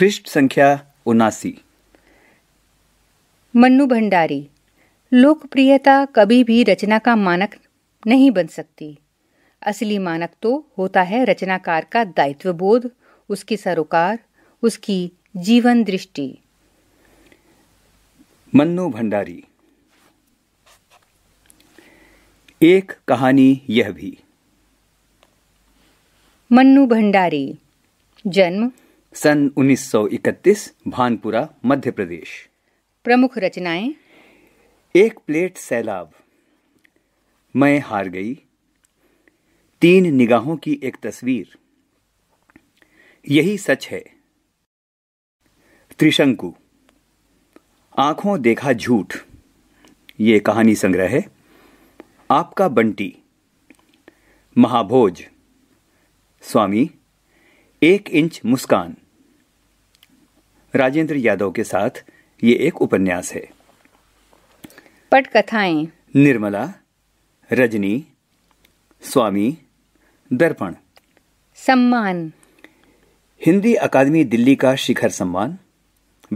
पृष्ठ संख्या उनासी मन्नू भंडारी लोकप्रियता कभी भी रचना का मानक नहीं बन सकती असली मानक तो होता है रचनाकार का दायित्व बोध उसकी सरोकार उसकी जीवन दृष्टि मन्नू भंडारी एक कहानी यह भी मन्नू भंडारी जन्म सन 1931 भानपुरा मध्य प्रदेश प्रमुख रचनाएं एक प्लेट सैलाब मैं हार गई तीन निगाहों की एक तस्वीर यही सच है त्रिशंकु आंखों देखा झूठ ये कहानी संग्रह है आपका बंटी महाभोज स्वामी एक इंच मुस्कान राजेंद्र यादव के साथ ये एक उपन्यास है कथाएं निर्मला रजनी स्वामी दर्पण सम्मान हिंदी अकादमी दिल्ली का शिखर सम्मान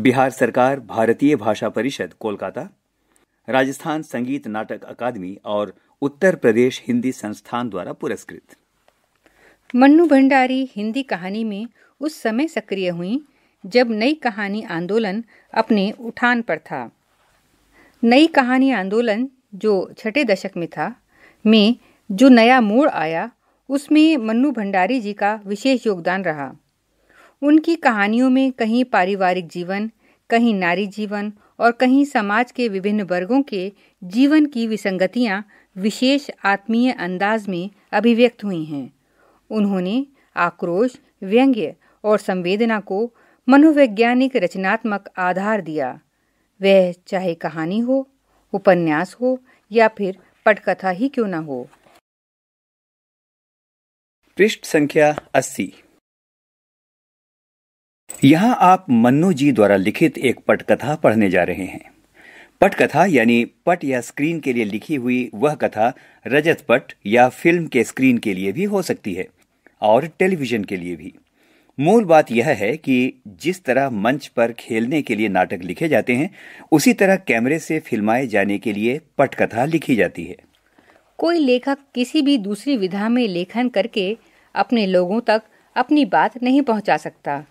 बिहार सरकार भारतीय भाषा परिषद कोलकाता राजस्थान संगीत नाटक अकादमी और उत्तर प्रदेश हिंदी संस्थान द्वारा पुरस्कृत मन्नू भंडारी हिंदी कहानी में उस समय सक्रिय हुई जब नई कहानी आंदोलन अपने उठान पर था नई कहानी आंदोलन जो छठे दशक में था में जो नया मोड़ आया उसमें मन्नू भंडारी जी का विशेष योगदान रहा उनकी कहानियों में कहीं पारिवारिक जीवन कहीं नारी जीवन और कहीं समाज के विभिन्न वर्गों के जीवन की विसंगतियां विशेष आत्मीय अंदाज में अभिव्यक्त हुई हैं उन्होंने आक्रोश व्यंग्य और संवेदना को मनोवैज्ञानिक रचनात्मक आधार दिया वह चाहे कहानी हो उपन्यास हो या फिर पटकथा ही क्यों ना हो पृष्ठ संख्या अस्सी यहाँ आप मन्नू जी द्वारा लिखित एक पटकथा पढ़ने जा रहे हैं पटकथा यानी पट या स्क्रीन के लिए लिखी हुई वह कथा रजत पट या फिल्म के स्क्रीन के लिए भी हो सकती है और टेलीविजन के लिए भी मूल बात यह है कि जिस तरह मंच पर खेलने के लिए नाटक लिखे जाते हैं उसी तरह कैमरे से फिल्माए जाने के लिए पटकथा लिखी जाती है कोई लेखक किसी भी दूसरी विधा में लेखन करके अपने लोगों तक अपनी बात नहीं पहुंचा सकता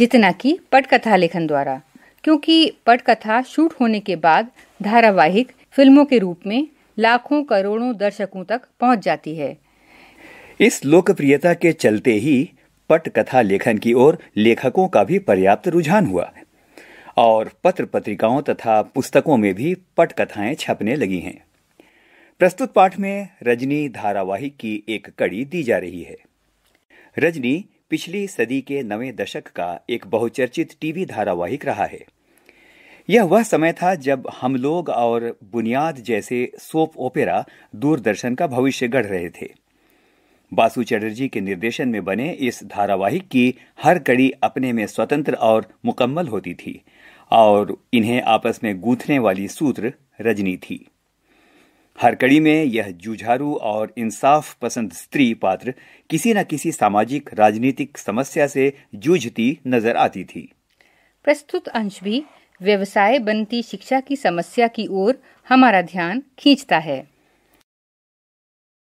जितना कि पटकथा लेखन द्वारा क्योंकि पटकथा शूट होने के बाद धारावाहिक फिल्मों के रूप में लाखों करोड़ों दर्शकों तक पहुंच जाती है इस लोकप्रियता के चलते ही पटकथा लेखन की ओर लेखकों का भी पर्याप्त रुझान हुआ और पत्र पत्रिकाओं तथा पुस्तकों में भी पट कथाएं छपने लगी हैं प्रस्तुत पाठ में रजनी धारावाहिक की एक कड़ी दी जा रही है रजनी पिछली सदी के नवे दशक का एक बहुचर्चित टीवी धारावाहिक रहा है यह वह समय था जब हम लोग और बुनियाद जैसे सोप ओपेरा दूरदर्शन का भविष्य गढ़ रहे थे बासु चटर्जी के निर्देशन में बने इस धारावाहिक की हर कड़ी अपने में स्वतंत्र और मुकम्मल होती थी और इन्हें आपस में गूंथने वाली सूत्र रजनी थी हर कड़ी में यह जुझारू और इंसाफ पसंद स्त्री पात्र किसी न किसी सामाजिक राजनीतिक समस्या से जूझती नजर आती थी प्रस्तुत अंश भी व्यवसाय बनती शिक्षा की समस्या की ओर हमारा ध्यान खींचता है